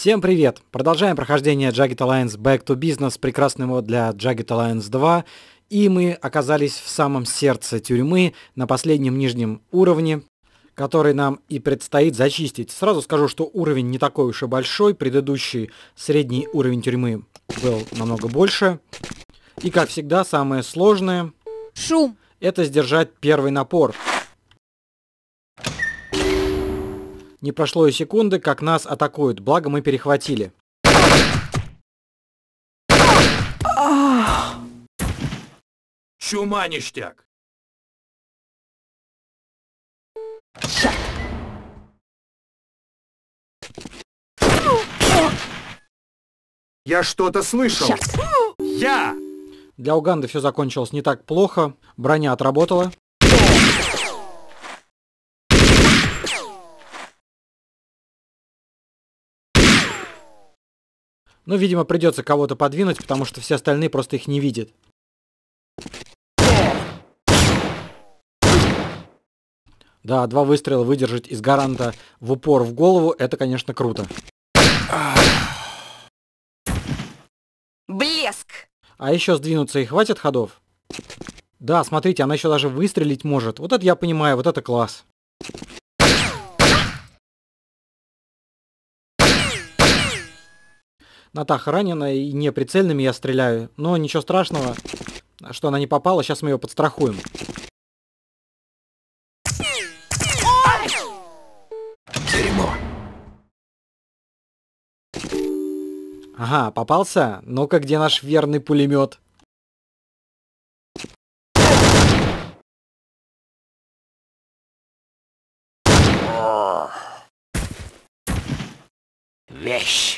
Всем привет! Продолжаем прохождение Jagged Alliance Back to Business, прекрасного для Jagged Alliance 2. И мы оказались в самом сердце тюрьмы, на последнем нижнем уровне, который нам и предстоит зачистить. Сразу скажу, что уровень не такой уж и большой, предыдущий средний уровень тюрьмы был намного больше. И как всегда, самое сложное... Шум! Это сдержать первый напор. Не прошло и секунды, как нас атакуют, благо мы перехватили. Чума ништяк! Я что-то слышал. Я! Для Уганды все закончилось не так плохо. Броня отработала. Ну, видимо, придется кого-то подвинуть, потому что все остальные просто их не видят. Да, два выстрела выдержать из гаранта в упор в голову, это, конечно, круто. Блеск! А еще сдвинуться и хватит ходов? Да, смотрите, она еще даже выстрелить может. Вот это я понимаю, вот это класс. Натаха ранена, и не прицельными я стреляю. Но ничего страшного, что она не попала. Сейчас мы ее подстрахуем. Дерьмо. Ага, попался? Ну-ка, где наш верный пулемет? Вещь.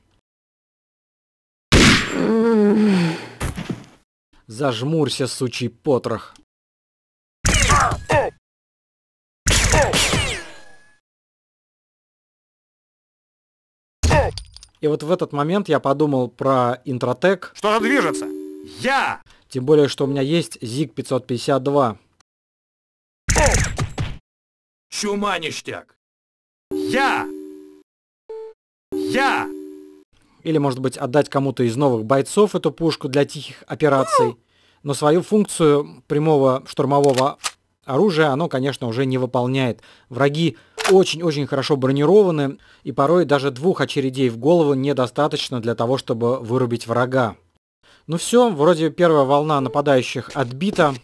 Зажмурься, сучий потрох. И вот в этот момент я подумал про интротек. Что-то движется! Я! Тем более, что у меня есть ЗИГ 552. Чума ништяк! Я! Я! Или, может быть, отдать кому-то из новых бойцов эту пушку для тихих операций. Но свою функцию прямого штурмового оружия оно, конечно, уже не выполняет. Враги очень-очень хорошо бронированы, и порой даже двух очередей в голову недостаточно для того, чтобы вырубить врага. Ну все, вроде первая волна нападающих отбита.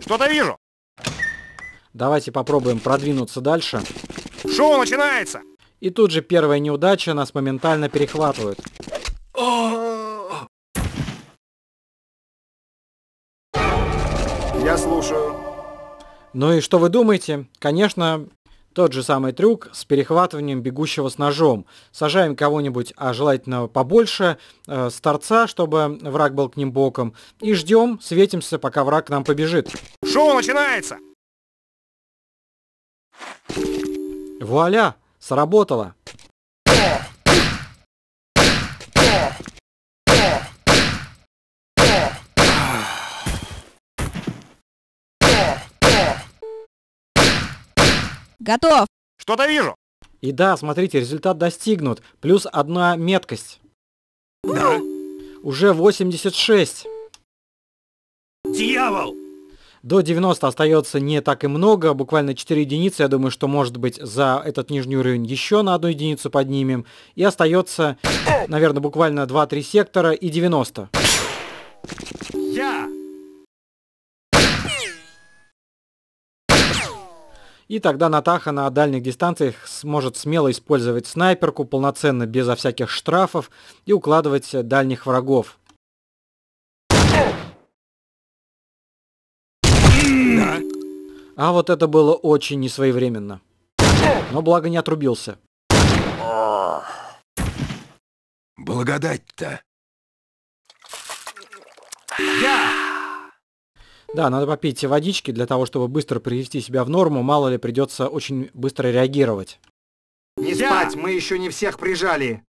Что-то вижу! Давайте попробуем продвинуться дальше. Шоу начинается! И тут же первая неудача нас моментально перехватывает. Я слушаю. Ну и что вы думаете? Конечно, тот же самый трюк с перехватыванием бегущего с ножом. Сажаем кого-нибудь, а желательно побольше, э, с торца, чтобы враг был к ним боком. И ждем, светимся, пока враг к нам побежит. Шоу начинается! Вуаля! Сработало. Готов. Что-то вижу. И да, смотрите, результат достигнут. Плюс одна меткость. Да. Уже 86. Дьявол! До 90 остается не так и много, буквально 4 единицы. Я думаю, что, может быть, за этот нижний уровень еще на одну единицу поднимем. И остается, наверное, буквально 2-3 сектора и 90. Я! И тогда Натаха на дальних дистанциях сможет смело использовать снайперку полноценно, безо всяких штрафов, и укладывать дальних врагов. Да. А вот это было очень несвоевременно. Но благо не отрубился. Благодать-то. Я! Да, надо попить водички для того, чтобы быстро привести себя в норму. Мало ли, придется очень быстро реагировать. Не Я! спать, мы еще не всех прижали.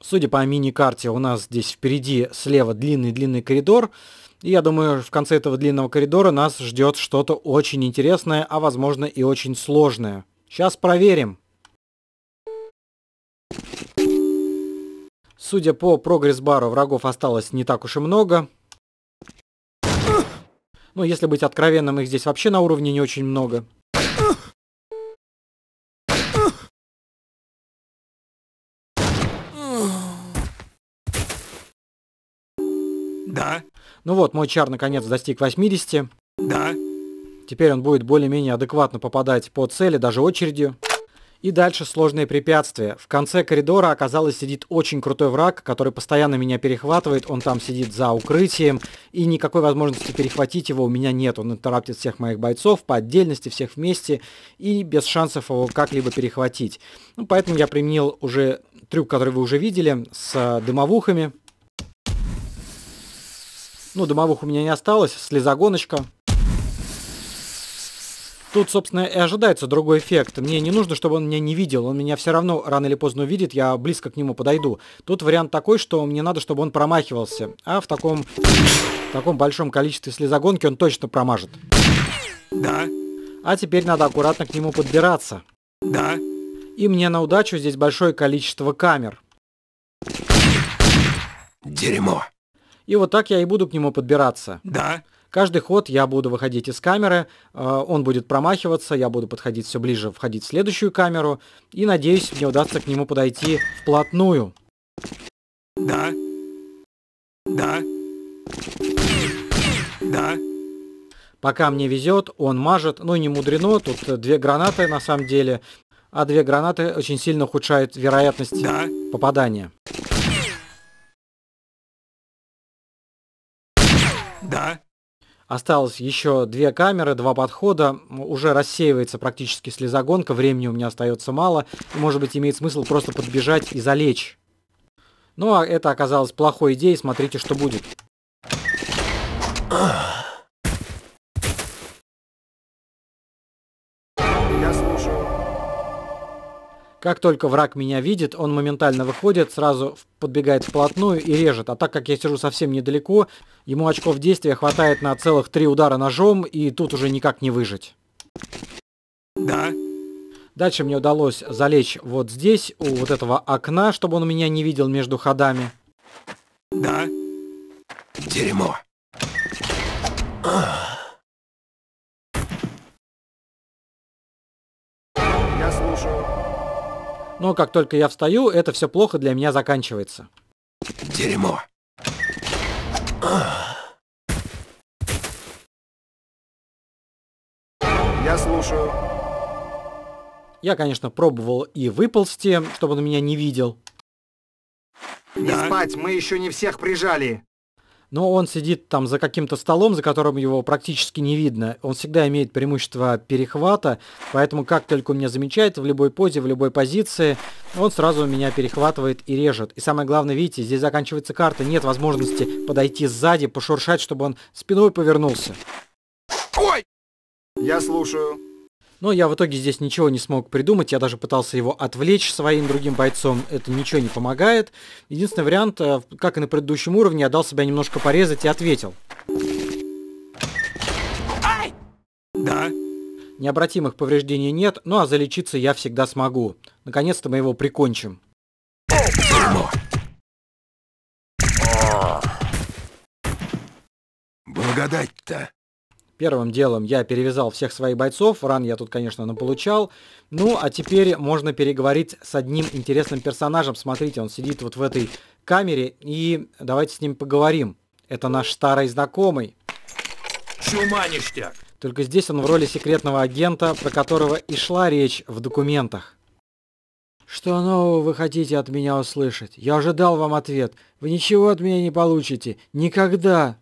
Судя по мини-карте, у нас здесь впереди слева длинный-длинный коридор. И я думаю, в конце этого длинного коридора нас ждет что-то очень интересное, а возможно и очень сложное. Сейчас проверим. Судя по прогресс-бару, врагов осталось не так уж и много. Ну, если быть откровенным, их здесь вообще на уровне не очень много. Ну вот, мой чар наконец достиг 80. Да. Теперь он будет более-менее адекватно попадать по цели, даже очередью. И дальше сложные препятствия. В конце коридора оказалось сидит очень крутой враг, который постоянно меня перехватывает. Он там сидит за укрытием, и никакой возможности перехватить его у меня нет. Он интераптит всех моих бойцов по отдельности, всех вместе, и без шансов его как-либо перехватить. Ну, поэтому я применил уже трюк, который вы уже видели, с э, дымовухами. Ну, домовых у меня не осталось, слезогоночка. Тут, собственно, и ожидается другой эффект. Мне не нужно, чтобы он меня не видел. Он меня все равно рано или поздно увидит, я близко к нему подойду. Тут вариант такой, что мне надо, чтобы он промахивался. А в таком, в таком большом количестве слезогонки он точно промажет. Да. А теперь надо аккуратно к нему подбираться. Да. И мне на удачу здесь большое количество камер. Дерьмо. И вот так я и буду к нему подбираться. Да. Каждый ход я буду выходить из камеры, э, он будет промахиваться, я буду подходить все ближе, входить в следующую камеру, и надеюсь, мне удастся к нему подойти вплотную. Да. Да. Да. Пока мне везет, он мажет, ну не мудрено, тут две гранаты на самом деле, а две гранаты очень сильно ухудшают вероятность да. попадания. Да. Осталось еще две камеры, два подхода. Уже рассеивается практически слезогонка. Времени у меня остается мало. может быть, имеет смысл просто подбежать и залечь. Ну, а это оказалось плохой идеей. Смотрите, что будет. Я слушаю. Как только враг меня видит, он моментально выходит, сразу подбегает вплотную и режет. А так как я сижу совсем недалеко, ему очков действия хватает на целых три удара ножом, и тут уже никак не выжить. Да. Дальше мне удалось залечь вот здесь, у вот этого окна, чтобы он меня не видел между ходами. Да. Дерьмо. Ах. Но как только я встаю, это все плохо для меня заканчивается. Дерьмо. Я слушаю. Я, конечно, пробовал и выползти, чтобы он меня не видел. Не спать, мы еще не всех прижали но он сидит там за каким-то столом, за которым его практически не видно. Он всегда имеет преимущество перехвата, поэтому как только он меня замечает, в любой позе, в любой позиции, он сразу меня перехватывает и режет. И самое главное, видите, здесь заканчивается карта, нет возможности подойти сзади, пошуршать, чтобы он спиной повернулся. Ой! Я слушаю. Но я в итоге здесь ничего не смог придумать, я даже пытался его отвлечь своим другим бойцом, это ничего не помогает. Единственный вариант, э, как и на предыдущем уровне, я дал себя немножко порезать и ответил. Ай! Да? Необратимых повреждений нет, ну а залечиться я всегда смогу. Наконец-то мы его прикончим. Дерьмо. Благодать-то. Первым делом я перевязал всех своих бойцов, ран я тут, конечно, наполучал. Ну, а теперь можно переговорить с одним интересным персонажем. Смотрите, он сидит вот в этой камере, и давайте с ним поговорим. Это наш старый знакомый. Чума ништяк. Только здесь он в роли секретного агента, про которого и шла речь в документах. «Что нового вы хотите от меня услышать? Я уже дал вам ответ. Вы ничего от меня не получите. Никогда!»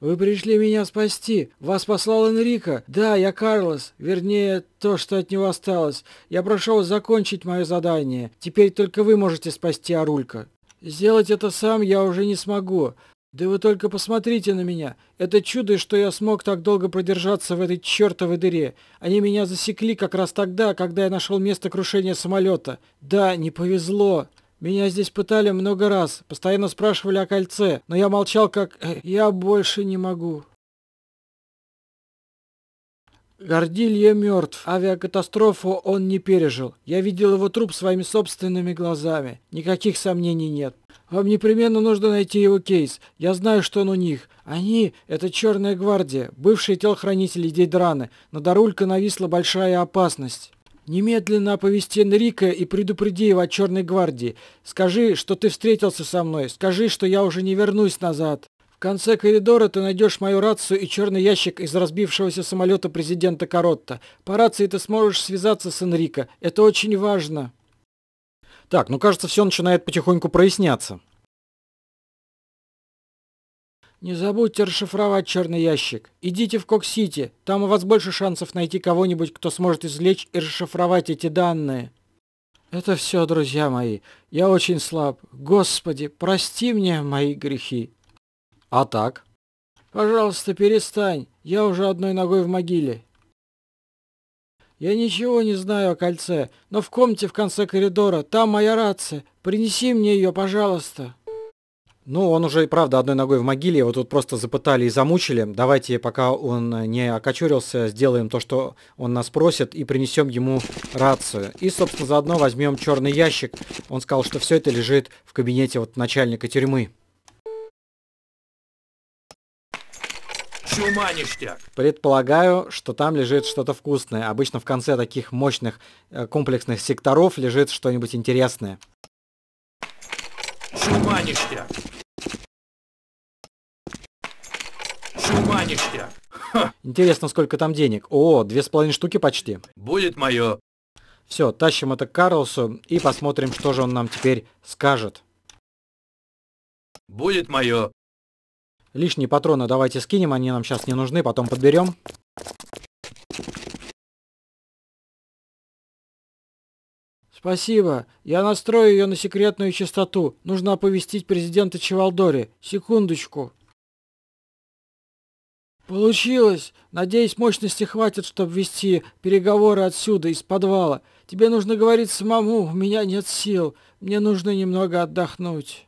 «Вы пришли меня спасти! Вас послал Энрико! Да, я Карлос! Вернее, то, что от него осталось! Я прошел закончить мое задание! Теперь только вы можете спасти Арулька!» «Сделать это сам я уже не смогу! Да вы только посмотрите на меня! Это чудо, что я смог так долго продержаться в этой чертовой дыре! Они меня засекли как раз тогда, когда я нашел место крушения самолета! Да, не повезло!» Меня здесь пытали много раз, постоянно спрашивали о кольце, но я молчал как э, «я больше не могу». Гордилье мертв. Авиакатастрофу он не пережил. Я видел его труп своими собственными глазами. Никаких сомнений нет. Вам непременно нужно найти его кейс. Я знаю, что он у них. Они — это Черная Гвардия, бывшие телохранители Дейдраны. На Дарулька нависла большая опасность. «Немедленно оповести Энрика и предупреди его о Черной гвардии. Скажи, что ты встретился со мной. Скажи, что я уже не вернусь назад. В конце коридора ты найдешь мою рацию и черный ящик из разбившегося самолета президента Коротта. По рации ты сможешь связаться с Энрико. Это очень важно». Так, ну кажется, все начинает потихоньку проясняться. «Не забудьте расшифровать черный ящик. Идите в Кок-Сити, там у вас больше шансов найти кого-нибудь, кто сможет извлечь и расшифровать эти данные». «Это все, друзья мои. Я очень слаб. Господи, прости мне мои грехи». «А так?» «Пожалуйста, перестань. Я уже одной ногой в могиле. Я ничего не знаю о кольце, но в комнате в конце коридора, там моя рация. Принеси мне ее, пожалуйста. Ну, он уже, правда, одной ногой в могиле, его тут просто запытали и замучили. Давайте, пока он э, не окочурился, сделаем то, что он нас просит, и принесем ему рацию. И, собственно, заодно возьмем черный ящик. Он сказал, что все это лежит в кабинете вот начальника тюрьмы. Предполагаю, что там лежит что-то вкусное. Обычно в конце таких мощных э, комплексных секторов лежит что-нибудь интересное. Чума ништяк. Интересно, сколько там денег. О, две с половиной штуки почти. Будет мое. Все, тащим это к Карлсу и посмотрим, что же он нам теперь скажет. Будет мое. Лишние патроны давайте скинем, они нам сейчас не нужны, потом подберем. «Спасибо. Я настрою ее на секретную частоту. Нужно оповестить президента Чевалдори. Секундочку». «Получилось! Надеюсь, мощности хватит, чтобы вести переговоры отсюда, из подвала. Тебе нужно говорить самому, у меня нет сил. Мне нужно немного отдохнуть».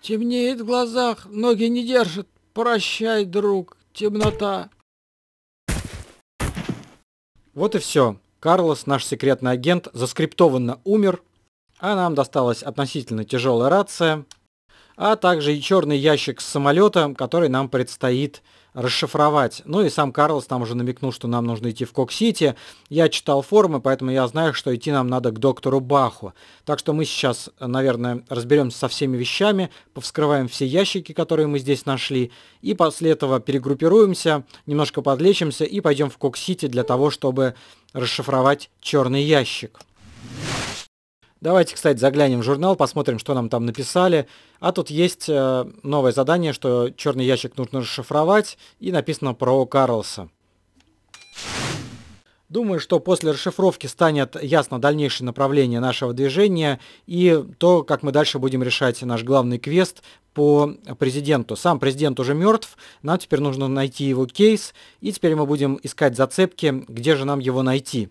«Темнеет в глазах, ноги не держат. Прощай, друг, темнота». Вот и все. Карлос, наш секретный агент, заскриптованно умер, а нам досталась относительно тяжелая рация, а также и черный ящик с самолета, который нам предстоит расшифровать. Ну и сам Карлос там уже намекнул, что нам нужно идти в Кок-Сити. Я читал форумы, поэтому я знаю, что идти нам надо к доктору Баху. Так что мы сейчас, наверное, разберемся со всеми вещами, повскрываем все ящики, которые мы здесь нашли, и после этого перегруппируемся, немножко подлечимся и пойдем в Кок-Сити для того, чтобы расшифровать черный ящик. Давайте, кстати, заглянем в журнал, посмотрим, что нам там написали. А тут есть э, новое задание, что черный ящик нужно расшифровать, и написано про Карлса. Думаю, что после расшифровки станет ясно дальнейшее направление нашего движения и то, как мы дальше будем решать наш главный квест по президенту. Сам президент уже мертв, нам теперь нужно найти его кейс, и теперь мы будем искать зацепки, где же нам его найти.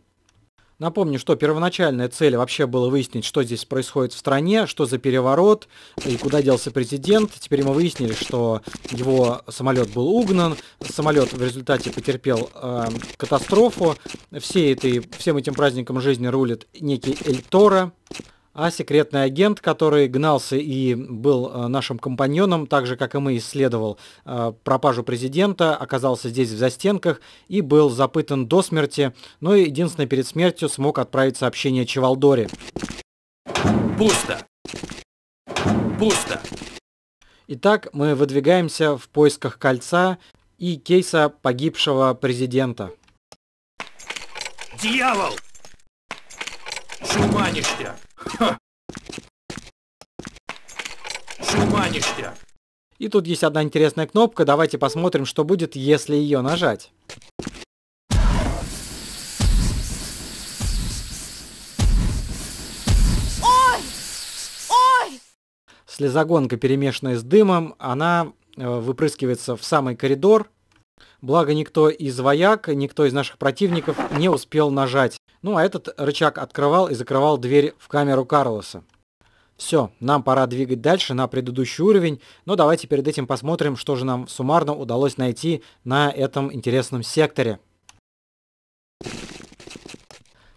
Напомню, что первоначальная цель вообще была выяснить, что здесь происходит в стране, что за переворот и куда делся президент. Теперь мы выяснили, что его самолет был угнан, самолет в результате потерпел э, катастрофу. Все этой, всем этим праздником жизни рулит некий Эль Торо а секретный агент, который гнался и был э, нашим компаньоном, так же, как и мы, исследовал э, пропажу президента, оказался здесь в застенках и был запытан до смерти, но ну единственное перед смертью смог отправить сообщение Чевалдоре. Пусто! Пусто! Итак, мы выдвигаемся в поисках кольца и кейса погибшего президента. Дьявол! Шуманишься! Чума ништяк. И тут есть одна интересная кнопка. Давайте посмотрим, что будет, если ее нажать. Ой! Ой! Слезогонка, перемешанная с дымом, она э, выпрыскивается в самый коридор. Благо никто из вояк, никто из наших противников не успел нажать ну, а этот рычаг открывал и закрывал дверь в камеру Карлоса. Все, нам пора двигать дальше на предыдущий уровень, но ну, давайте перед этим посмотрим, что же нам суммарно удалось найти на этом интересном секторе.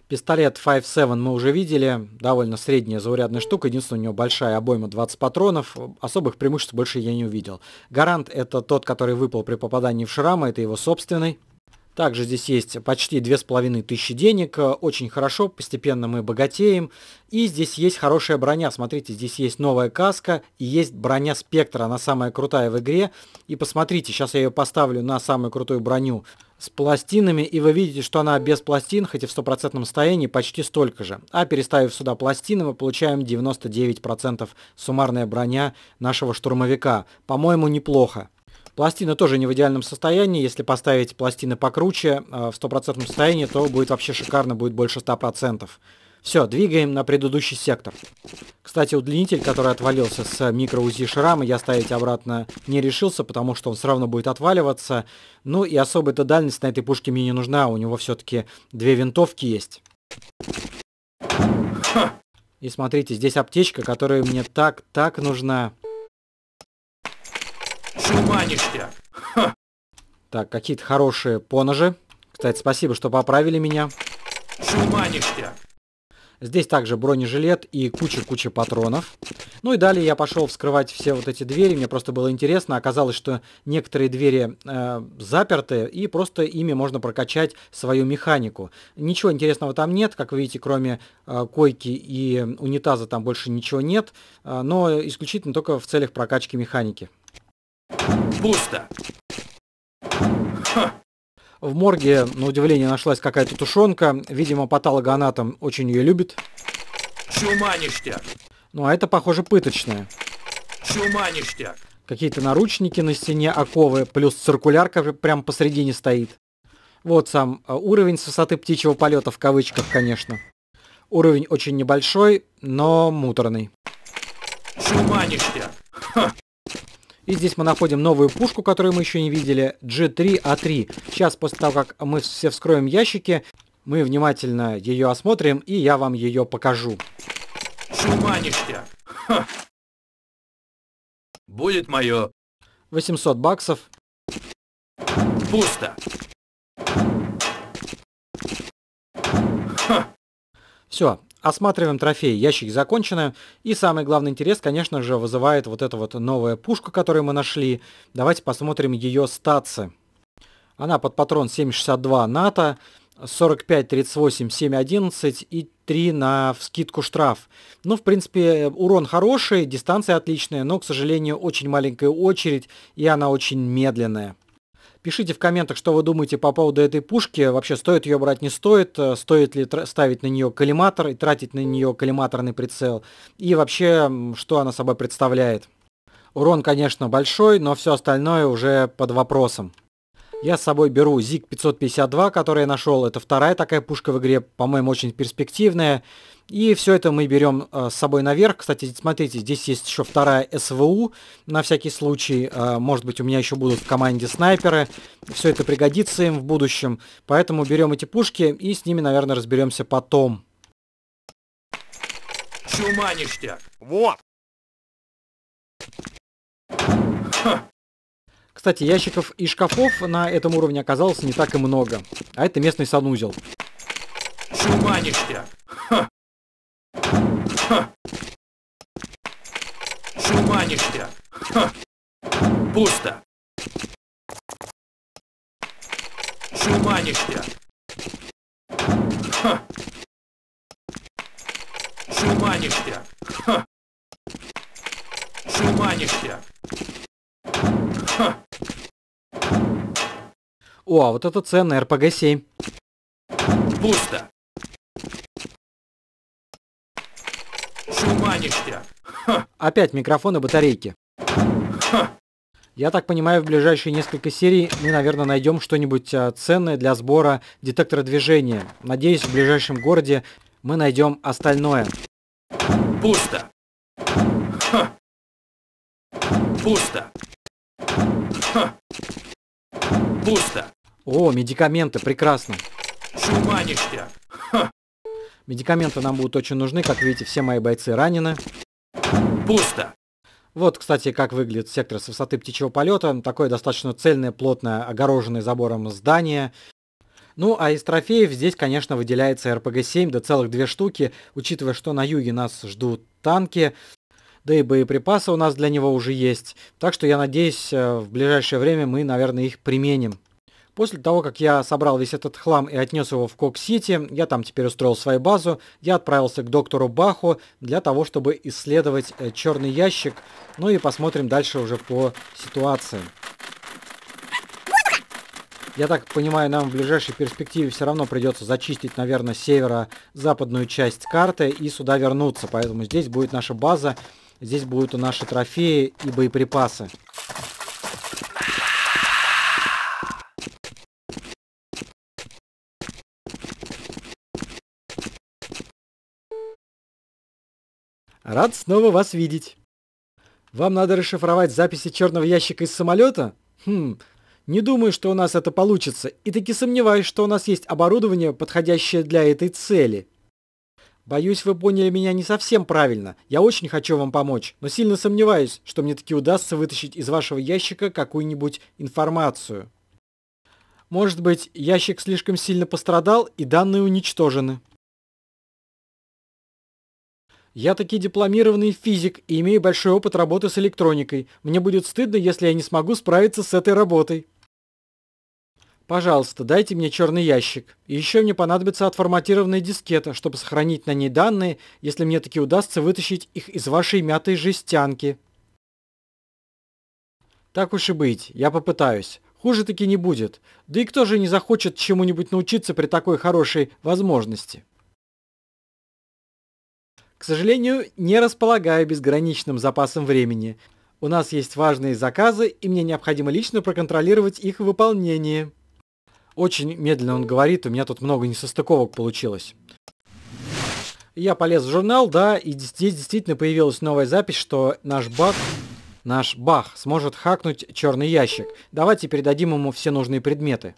Пистолет 5.7 мы уже видели, довольно средняя заурядная штука, единственное у него большая обойма 20 патронов, особых преимуществ больше я не увидел. Гарант это тот, который выпал при попадании в шрам, это его собственный. Также здесь есть почти 2500 денег, очень хорошо, постепенно мы богатеем. И здесь есть хорошая броня, смотрите, здесь есть новая каска и есть броня Спектра, она самая крутая в игре. И посмотрите, сейчас я ее поставлю на самую крутую броню с пластинами, и вы видите, что она без пластин, хотя в стопроцентном состоянии, почти столько же. А переставив сюда пластины, мы получаем 99% суммарная броня нашего штурмовика. По-моему, неплохо. Пластина тоже не в идеальном состоянии. Если поставить пластины покруче э, в стопроцентном состоянии, то будет вообще шикарно, будет больше 100%. Все, двигаем на предыдущий сектор. Кстати, удлинитель, который отвалился с микро-УЗИ шрама, я ставить обратно не решился, потому что он все равно будет отваливаться. Ну и особая-то дальность на этой пушке мне не нужна, у него все-таки две винтовки есть. И смотрите, здесь аптечка, которая мне так-так нужна. Чума Так, какие-то хорошие поножи. Кстати, спасибо, что поправили меня. Чума Здесь также бронежилет и куча-куча патронов. Ну и далее я пошел вскрывать все вот эти двери. Мне просто было интересно. Оказалось, что некоторые двери э, заперты, и просто ими можно прокачать свою механику. Ничего интересного там нет. Как вы видите, кроме э, койки и унитаза там больше ничего нет. Э, но исключительно только в целях прокачки механики. Пусто. В морге, на удивление, нашлась какая-то тушенка. Видимо, патологоанатом очень ее любит. Чума ништяк. Ну, а это, похоже, пыточная. Чума ништяк. Какие-то наручники на стене, оковы, плюс циркулярка прям посредине стоит. Вот сам э, уровень с высоты птичьего полета, в кавычках, конечно. Уровень очень небольшой, но муторный. Чума ништяк. И здесь мы находим новую пушку, которую мы еще не видели, G3A3. А Сейчас, после того, как мы все вскроем ящики, мы внимательно ее осмотрим, и я вам ее покажу. С ума Будет мое... 800 баксов. Пусто. Все, Осматриваем трофей, ящик закончены. И самый главный интерес, конечно же, вызывает вот эта вот новая пушка, которую мы нашли. Давайте посмотрим ее статсы. Она под патрон 7,62 НАТО, 45, 38, 7,11 и 3 на вскидку штраф. Ну, в принципе, урон хороший, дистанция отличная, но, к сожалению, очень маленькая очередь, и она очень медленная. Пишите в комментах, что вы думаете по поводу этой пушки. Вообще, стоит ее брать, не стоит. Э, стоит ли ставить на нее коллиматор и тратить на нее коллиматорный прицел. И вообще, что она собой представляет. Урон, конечно, большой, но все остальное уже под вопросом. Я с собой беру ЗИГ-552, который я нашел. Это вторая такая пушка в игре, по-моему, очень перспективная. И все это мы берем э, с собой наверх. Кстати, смотрите, здесь есть еще вторая СВУ на всякий случай. Э, может быть, у меня еще будут в команде снайперы. Все это пригодится им в будущем. Поэтому берем эти пушки и с ними, наверное, разберемся потом. Чума ништяк. Вот. Кстати, ящиков и шкафов на этом уровне оказалось не так и много. А это местный санузел. Чума ништяк. Ха. Ха. Ха. Пусто. Чума ништяк. Ха. Чума Ха. Чума Ха. О, а вот это ценный РПГ-7. Пусто. с ума Опять микрофон и батарейки. Ха. Я так понимаю, в ближайшие несколько серий мы, наверное, найдем что-нибудь а, ценное для сбора детектора движения. Надеюсь, в ближайшем городе мы найдем остальное. Пусто. Ха. Пусто. Ха. Пусто. О, медикаменты, прекрасно. Чума Медикаменты нам будут очень нужны, как видите, все мои бойцы ранены. Пусто. Вот, кстати, как выглядит сектор с высоты птичьего полета. Такое достаточно цельное, плотное, огороженное забором здание. Ну, а из трофеев здесь, конечно, выделяется РПГ-7, да целых две штуки, учитывая, что на юге нас ждут танки, да и боеприпасы у нас для него уже есть. Так что я надеюсь, э, в ближайшее время мы, наверное, их применим. После того, как я собрал весь этот хлам и отнес его в Кок-Сити, я там теперь устроил свою базу, я отправился к доктору Баху для того, чтобы исследовать э, черный ящик, ну и посмотрим дальше уже по ситуации. Я так понимаю, нам в ближайшей перспективе все равно придется зачистить, наверное, северо-западную часть карты и сюда вернуться. Поэтому здесь будет наша база, здесь будут наши трофеи и боеприпасы. Рад снова вас видеть. Вам надо расшифровать записи черного ящика из самолета? Хм, не думаю, что у нас это получится, и таки сомневаюсь, что у нас есть оборудование, подходящее для этой цели. Боюсь, вы поняли меня не совсем правильно. Я очень хочу вам помочь, но сильно сомневаюсь, что мне таки удастся вытащить из вашего ящика какую-нибудь информацию. Может быть, ящик слишком сильно пострадал и данные уничтожены. Я таки дипломированный физик и имею большой опыт работы с электроникой. Мне будет стыдно, если я не смогу справиться с этой работой. Пожалуйста, дайте мне черный ящик. И еще мне понадобится отформатированная дискета, чтобы сохранить на ней данные, если мне таки удастся вытащить их из вашей мятой жестянки. Так уж и быть, я попытаюсь. Хуже таки не будет. Да и кто же не захочет чему-нибудь научиться при такой хорошей возможности? К сожалению, не располагаю безграничным запасом времени. У нас есть важные заказы, и мне необходимо лично проконтролировать их выполнение. Очень медленно он говорит, у меня тут много несостыковок получилось. Я полез в журнал, да, и здесь действительно появилась новая запись, что наш бак, наш бах сможет хакнуть черный ящик. Давайте передадим ему все нужные предметы.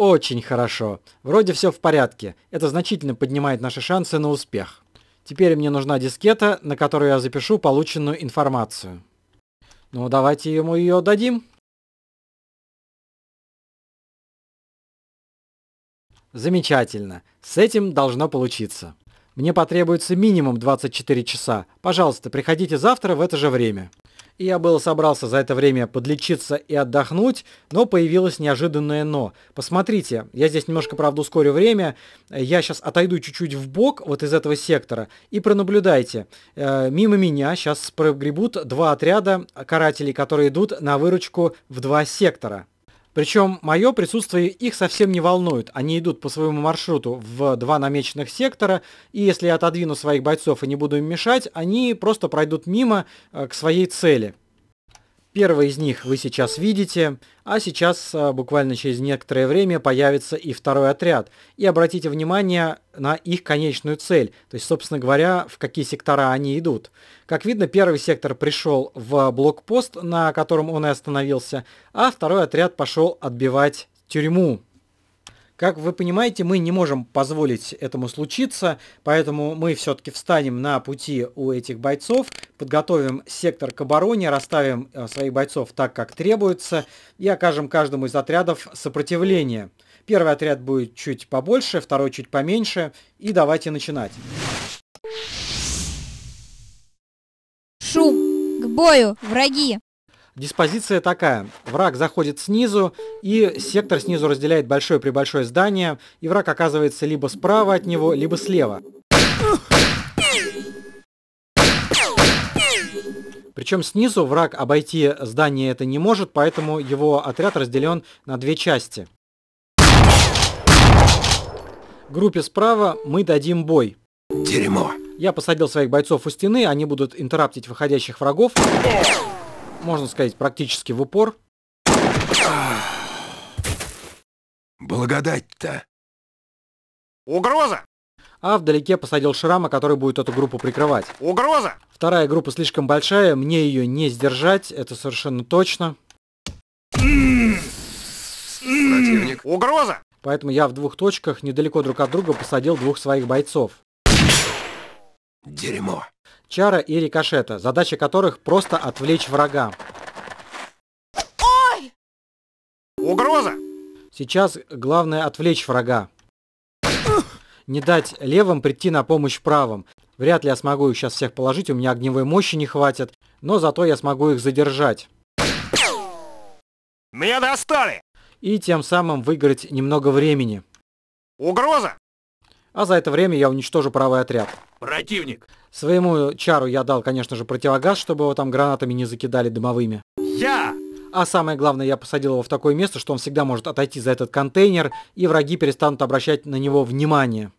Очень хорошо. Вроде все в порядке. Это значительно поднимает наши шансы на успех. Теперь мне нужна дискета, на которую я запишу полученную информацию. Ну, давайте ему ее дадим. Замечательно. С этим должно получиться. Мне потребуется минимум 24 часа. Пожалуйста, приходите завтра в это же время я был собрался за это время подлечиться и отдохнуть, но появилось неожиданное «но». Посмотрите, я здесь немножко, правда, ускорю время, я сейчас отойду чуть-чуть в бок вот из этого сектора и пронаблюдайте. Э, мимо меня сейчас прогребут два отряда карателей, которые идут на выручку в два сектора. Причем мое присутствие их совсем не волнует. Они идут по своему маршруту в два намеченных сектора, и если я отодвину своих бойцов и не буду им мешать, они просто пройдут мимо э, к своей цели. Первый из них вы сейчас видите, а сейчас а, буквально через некоторое время появится и второй отряд. И обратите внимание на их конечную цель, то есть, собственно говоря, в какие сектора они идут. Как видно, первый сектор пришел в блокпост, на котором он и остановился, а второй отряд пошел отбивать тюрьму. Как вы понимаете, мы не можем позволить этому случиться, поэтому мы все-таки встанем на пути у этих бойцов, подготовим сектор к обороне, расставим э, своих бойцов так, как требуется, и окажем каждому из отрядов сопротивление. Первый отряд будет чуть побольше, второй чуть поменьше, и давайте начинать. Шу! К бою, враги! Диспозиция такая. Враг заходит снизу, и сектор снизу разделяет большое при большое здание, и враг оказывается либо справа от него, либо слева. Причем снизу враг обойти здание это не может, поэтому его отряд разделен на две части. Группе справа мы дадим бой. Дерьмо. Я посадил своих бойцов у стены, они будут интераптить выходящих врагов можно сказать, практически в упор. Благодать-то. Угроза! А вдалеке посадил шрама, который будет эту группу прикрывать. Угроза! Вторая группа слишком большая, мне ее не сдержать, это совершенно точно. Противник. Угроза! Поэтому я в двух точках, недалеко друг от друга, посадил двух своих бойцов. Дерьмо. Чара и Рикошета, задача которых просто отвлечь врага. Ой! Угроза! Сейчас главное отвлечь врага. Не дать левым прийти на помощь правым. Вряд ли я смогу их сейчас всех положить, у меня огневой мощи не хватит, но зато я смогу их задержать. Меня достали! И тем самым выиграть немного времени. Угроза! а за это время я уничтожу правый отряд. Противник! Своему чару я дал, конечно же, противогаз, чтобы его там гранатами не закидали дымовыми. Я! А самое главное, я посадил его в такое место, что он всегда может отойти за этот контейнер, и враги перестанут обращать на него внимание.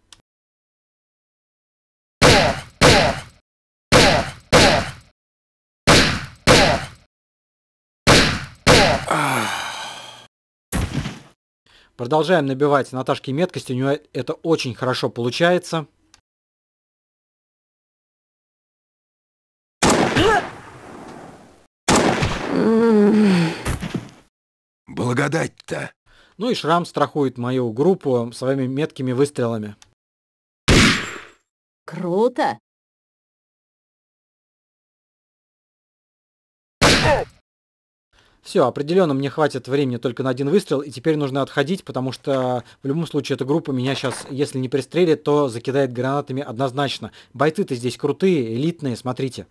Продолжаем набивать Наташке меткость. У нее это очень хорошо получается. Благодать-то. Ну и Шрам страхует мою группу своими меткими выстрелами. Круто. Все, определенно мне хватит времени только на один выстрел, и теперь нужно отходить, потому что в любом случае эта группа меня сейчас, если не пристрелит, то закидает гранатами однозначно. Бойцы-то здесь крутые, элитные, смотрите.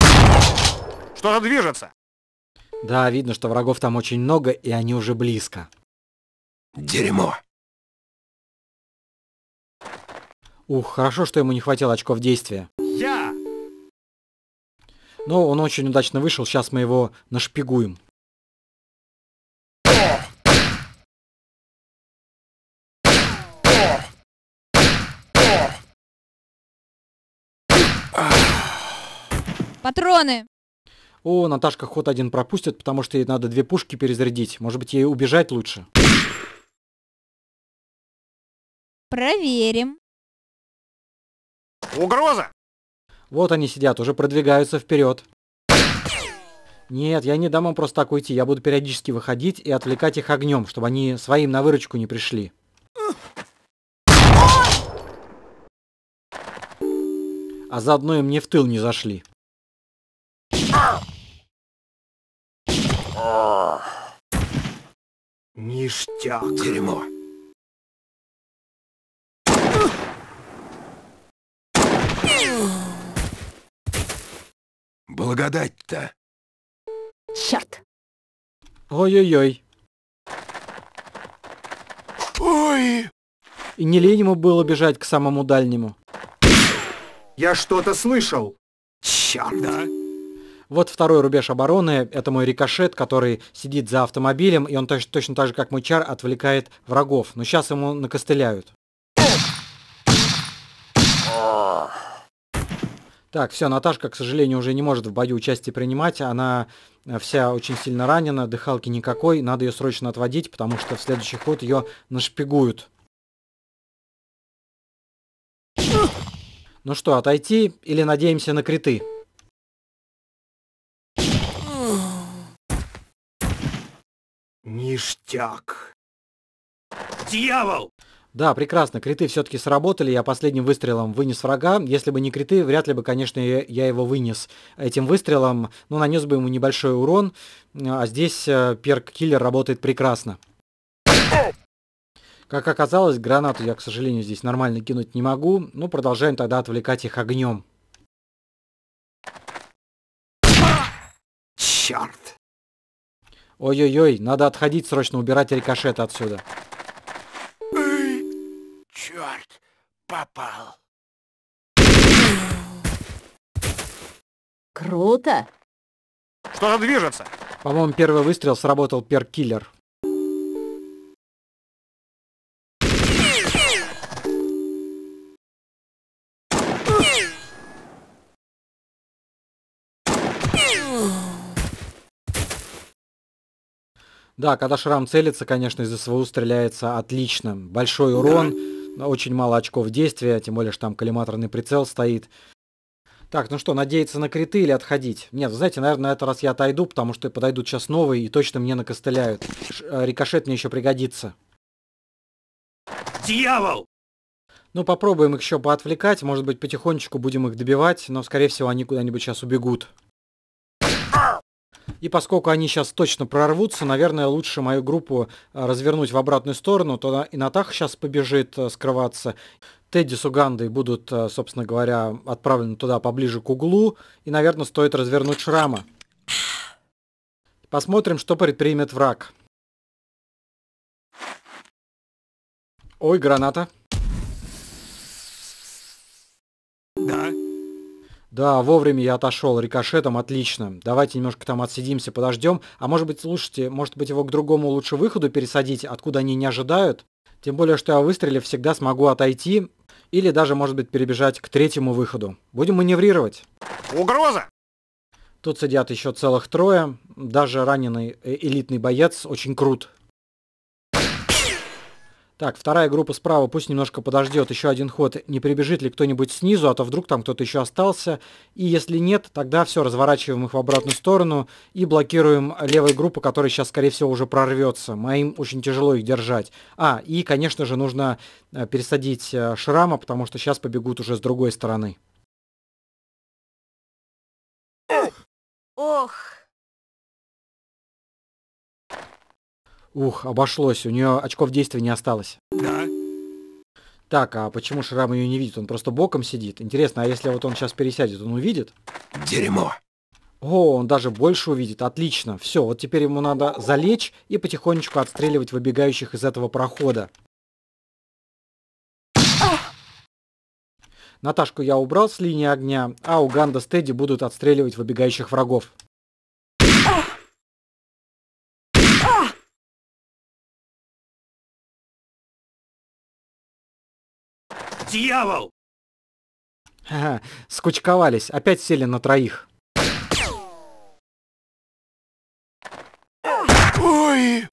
Что-то движется! Да, видно, что врагов там очень много, и они уже близко. Дерьмо! Ух, хорошо, что ему не хватило очков действия. Я! Но он очень удачно вышел, сейчас мы его нашпигуем. Патроны! О, Наташка ход один пропустит, потому что ей надо две пушки перезарядить. Может быть, ей убежать лучше. Проверим. Угроза! Вот они сидят, уже продвигаются вперед. Нет, я не дам им просто так уйти. Я буду периодически выходить и отвлекать их огнем, чтобы они своим на выручку не пришли. А заодно им не в тыл не зашли. Ништяк. Дерьмо. Благодать-то. Черт. Ой-ой-ой. Ой! И не лень ему было бежать к самому дальнему. Я что-то слышал. Черт. Да? Вот второй рубеж обороны, это мой рикошет, который сидит за автомобилем, и он точно, точно так же, как мой чар, отвлекает врагов. Но сейчас ему накостыляют. Так, все, Наташка, к сожалению, уже не может в бою участие принимать. Она э, вся очень сильно ранена, дыхалки никакой. Надо ее срочно отводить, потому что в следующий ход ее нашпигуют. Ну что, отойти или надеемся на криты? Ништяк. Дьявол! Да, прекрасно. Криты все-таки сработали. Я последним выстрелом вынес врага. Если бы не криты, вряд ли бы, конечно, я его вынес этим выстрелом. Ну, нанес бы ему небольшой урон. А здесь э, перк-киллер работает прекрасно. Как оказалось, гранату я, к сожалению, здесь нормально кинуть не могу. Ну, продолжаем тогда отвлекать их огнем. Черт! Ой-ой-ой, надо отходить срочно, убирать рикошет отсюда. Черт, попал. Круто. Что-то движется. По-моему, первый выстрел сработал перкиллер. Да, когда шрам целится, конечно, из СВУ стреляется отлично. Большой урон, да. очень мало очков действия, тем более, что там коллиматорный прицел стоит. Так, ну что, надеяться на криты или отходить? Нет, знаете, наверное, на этот раз я отойду, потому что подойдут сейчас новые и точно мне накостыляют. Ш э, рикошет мне еще пригодится. Дьявол! Ну, попробуем их еще поотвлекать, может быть, потихонечку будем их добивать, но, скорее всего, они куда-нибудь сейчас убегут. И поскольку они сейчас точно прорвутся, наверное, лучше мою группу э, развернуть в обратную сторону, то и Натаха сейчас побежит э, скрываться. Тедди с Угандой будут, э, собственно говоря, отправлены туда поближе к углу. И, наверное, стоит развернуть шрама. Посмотрим, что предпримет враг. Ой, граната. Да, вовремя я отошел рикошетом, отлично. Давайте немножко там отсидимся, подождем. А может быть, слушайте, может быть его к другому лучше выходу пересадить, откуда они не ожидают? Тем более, что я выстрелив всегда смогу отойти или даже, может быть, перебежать к третьему выходу. Будем маневрировать. Угроза! Тут сидят еще целых трое. Даже раненый э, элитный боец очень крут. Так, вторая группа справа, пусть немножко подождет еще один ход, не прибежит ли кто-нибудь снизу, а то вдруг там кто-то еще остался. И если нет, тогда все, разворачиваем их в обратную сторону и блокируем левую группу, которая сейчас, скорее всего, уже прорвется. Моим очень тяжело их держать. А, и, конечно же, нужно э, пересадить э, шрама, потому что сейчас побегут уже с другой стороны. Ох! Ух, обошлось. У нее очков действия не осталось. Да. Так, а почему Шрам ее не видит? Он просто боком сидит. Интересно, а если вот он сейчас пересядет, он увидит? Дерьмо. О, он даже больше увидит. Отлично. Все, вот теперь ему надо залечь и потихонечку отстреливать выбегающих из этого прохода. Наташку я убрал с линии огня, а у Ганда Стеди будут отстреливать выбегающих врагов. дьявол! скучковались, опять сели на троих. Ой!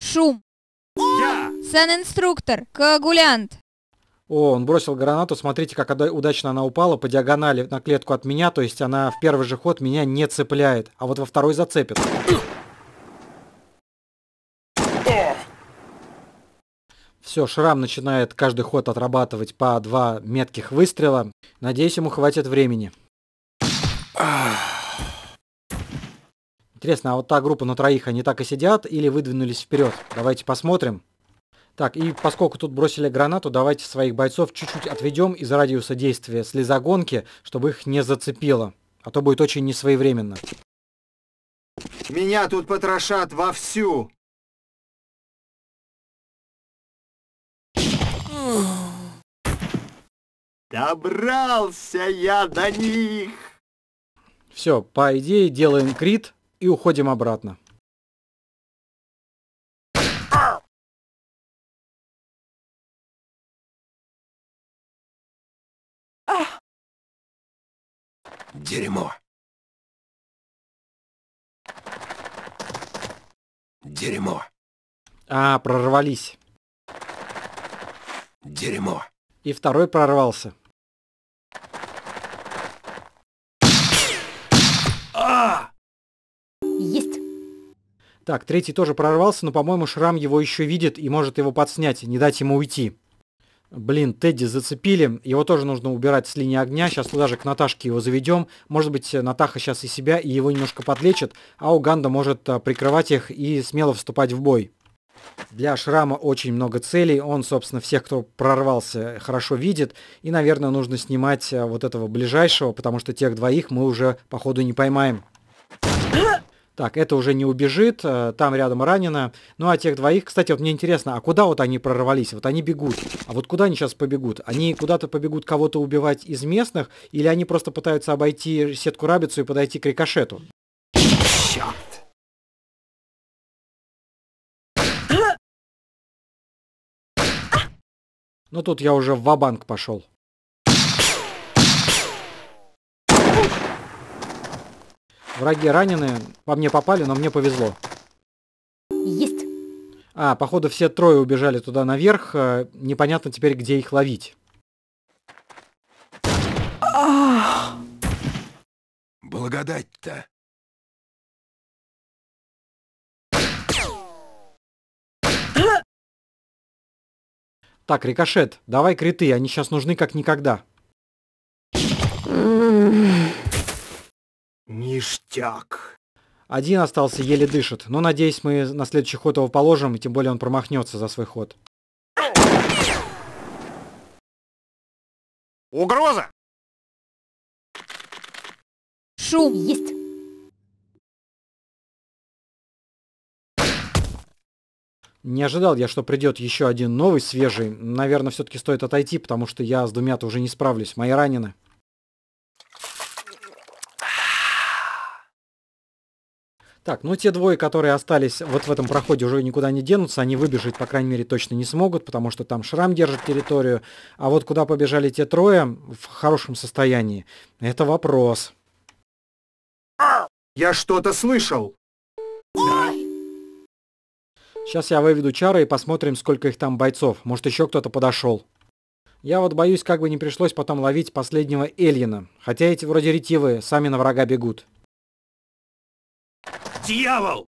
Шум. Я! Сан-инструктор, коагулянт. О, он бросил гранату, смотрите, как удачно она упала по диагонали на клетку от меня, то есть она в первый же ход меня не цепляет, а вот во второй зацепит. Все, Шрам начинает каждый ход отрабатывать по два метких выстрела. Надеюсь, ему хватит времени. Интересно, а вот та группа на троих, они так и сидят или выдвинулись вперед? Давайте посмотрим. Так, и поскольку тут бросили гранату, давайте своих бойцов чуть-чуть отведем из радиуса действия слезогонки, чтобы их не зацепило. А то будет очень несвоевременно. Меня тут потрошат вовсю! Добрался я до них! Все, по идее делаем крит и уходим обратно. Дерьмо. Дерьмо. А, прорвались. Дерьмо. И второй прорвался. А! Есть. Так, третий тоже прорвался, но, по-моему, шрам его еще видит и может его подснять, не дать ему уйти. Блин, Тедди зацепили. Его тоже нужно убирать с линии огня. Сейчас туда же к Наташке его заведем. Может быть, э, Натаха сейчас и себя, и его немножко подлечит. А Уганда может э, прикрывать их и смело вступать в бой. Для Шрама очень много целей. Он, собственно, всех, кто прорвался, хорошо видит. И, наверное, нужно снимать э, вот этого ближайшего, потому что тех двоих мы уже, походу, не поймаем. Так, это уже не убежит, э, там рядом ранено. Ну а тех двоих, кстати, вот мне интересно, а куда вот они прорвались? Вот они бегут. А вот куда они сейчас побегут? Они куда-то побегут кого-то убивать из местных? Или они просто пытаются обойти сетку рабицу и подойти к рикошету? Черт! Ну тут я уже в банк пошел. Враги ранены. По мне попали, но мне повезло. Есть. А, походу все трое убежали туда наверх. Э, непонятно теперь, где их ловить. Благодать-то. Так, рикошет, давай криты, они сейчас нужны как никогда. Ништяк. Один остался, еле дышит. Но, надеюсь, мы на следующий ход его положим, и тем более он промахнется за свой ход. Угроза! Шум есть. Не ожидал я, что придет еще один новый, свежий. Наверное, все-таки стоит отойти, потому что я с двумя-то уже не справлюсь. Мои ранены. Так, ну те двое, которые остались вот в этом проходе, уже никуда не денутся. Они выбежать, по крайней мере, точно не смогут, потому что там шрам держит территорию. А вот куда побежали те трое в хорошем состоянии, это вопрос. Я что-то слышал. Сейчас я выведу чары и посмотрим, сколько их там бойцов. Может, еще кто-то подошел. Я вот боюсь, как бы не пришлось потом ловить последнего Эльина. Хотя эти вроде ретивые, сами на врага бегут дьявол!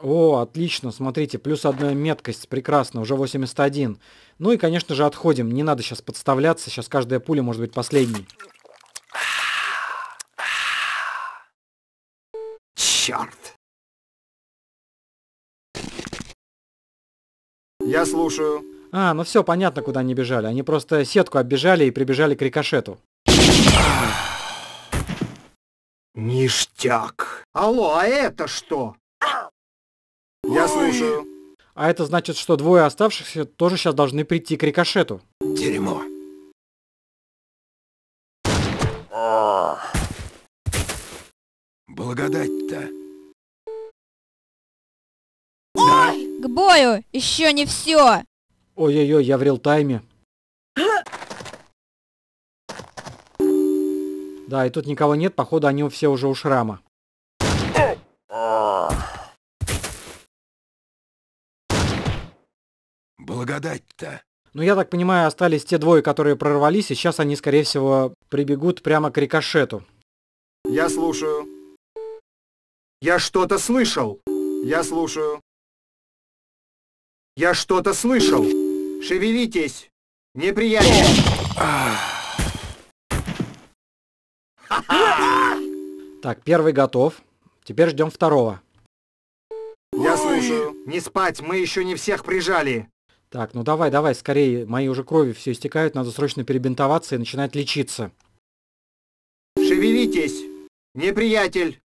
О, отлично, смотрите, плюс одна меткость, прекрасно, уже 81. Ну и, конечно же, отходим, не надо сейчас подставляться, сейчас каждая пуля может быть последней. Черт! Я слушаю. А, ну все, понятно, куда они бежали. Они просто сетку оббежали и прибежали к рикошету. Ништяк. Алло, а это что? Я слушаю. А это значит, что двое оставшихся тоже сейчас должны прийти к рикошету. Дерьмо. Благодать-то. Ой! К бою! Еще не все! Ой-ой-ой, я в реал-тайме. Да, и тут никого нет, походу они все уже у шрама. Благодать-то. Ну, я так понимаю, остались те двое, которые прорвались, и сейчас они, скорее всего, прибегут прямо к рикошету. Я слушаю. Я что-то слышал. Я слушаю. Я что-то слышал. Шевелитесь. Неприятель. Так, первый готов. Теперь ждем второго. Я слушаю. Не спать, мы еще не всех прижали. Так, ну давай, давай, скорее. Мои уже крови все истекают, надо срочно перебинтоваться и начинать лечиться. Шевелитесь, неприятель.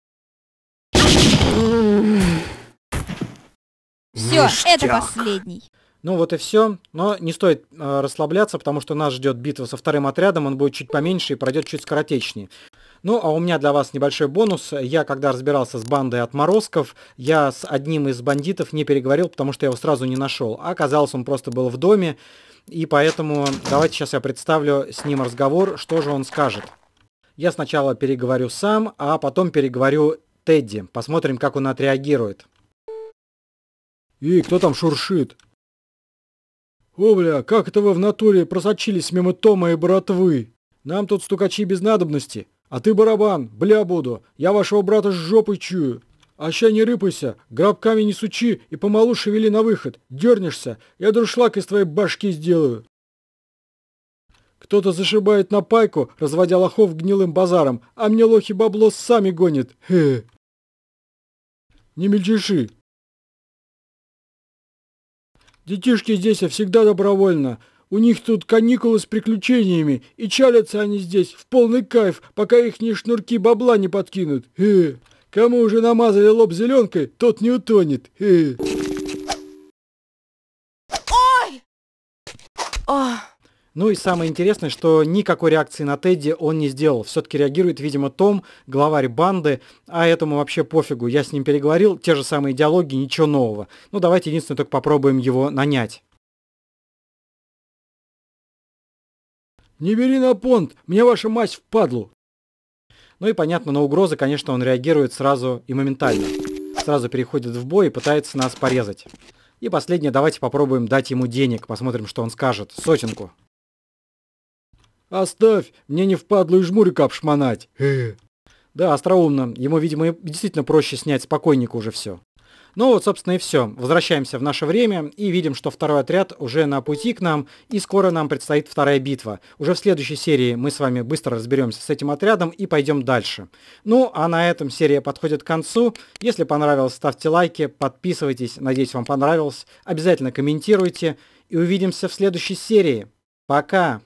Все, Ништяк. это последний. Ну вот и все. Но не стоит э, расслабляться, потому что нас ждет битва со вторым отрядом. Он будет чуть поменьше и пройдет чуть скоротечнее. Ну, а у меня для вас небольшой бонус. Я, когда разбирался с бандой отморозков, я с одним из бандитов не переговорил, потому что я его сразу не нашел. А оказалось, он просто был в доме. И поэтому давайте сейчас я представлю с ним разговор, что же он скажет. Я сначала переговорю сам, а потом переговорю Тедди. Посмотрим, как он отреагирует. «И кто там шуршит?» «О, бля, как это вы в натуре просочились мимо Тома и братвы? Нам тут стукачи без надобности. А ты барабан, бля буду, я вашего брата с жопой чую. А ща не рыпайся, грабками не сучи и помалу шевели на выход. Дернешься, я дуршлаг из твоей башки сделаю». Кто-то зашибает на пайку, разводя лохов гнилым базаром, а мне лохи бабло сами гонит. Хе. Не мельчиши, Детишки здесь а всегда добровольно. У них тут каникулы с приключениями, и чалятся они здесь в полный кайф, пока их не шнурки бабла не подкинут. Хе. Кому уже намазали лоб зеленкой, тот не утонет. Хе. Ну и самое интересное, что никакой реакции на Тедди он не сделал. Все-таки реагирует, видимо, Том, главарь банды, а этому вообще пофигу. Я с ним переговорил, те же самые диалоги, ничего нового. Ну давайте единственное только попробуем его нанять. «Не бери на понт, мне ваша мать впадлу!» Ну и понятно, на угрозы, конечно, он реагирует сразу и моментально. Сразу переходит в бой и пытается нас порезать. И последнее, давайте попробуем дать ему денег, посмотрим, что он скажет. Сотенку. «Оставь, мне не впадло и жмурика обшмонать!» э. Да, остроумно. Ему, видимо, действительно проще снять спокойненько уже все. Ну вот, собственно, и все. Возвращаемся в наше время и видим, что второй отряд уже на пути к нам, и скоро нам предстоит вторая битва. Уже в следующей серии мы с вами быстро разберемся с этим отрядом и пойдем дальше. Ну, а на этом серия подходит к концу. Если понравилось, ставьте лайки, подписывайтесь, надеюсь, вам понравилось. Обязательно комментируйте, и увидимся в следующей серии. Пока!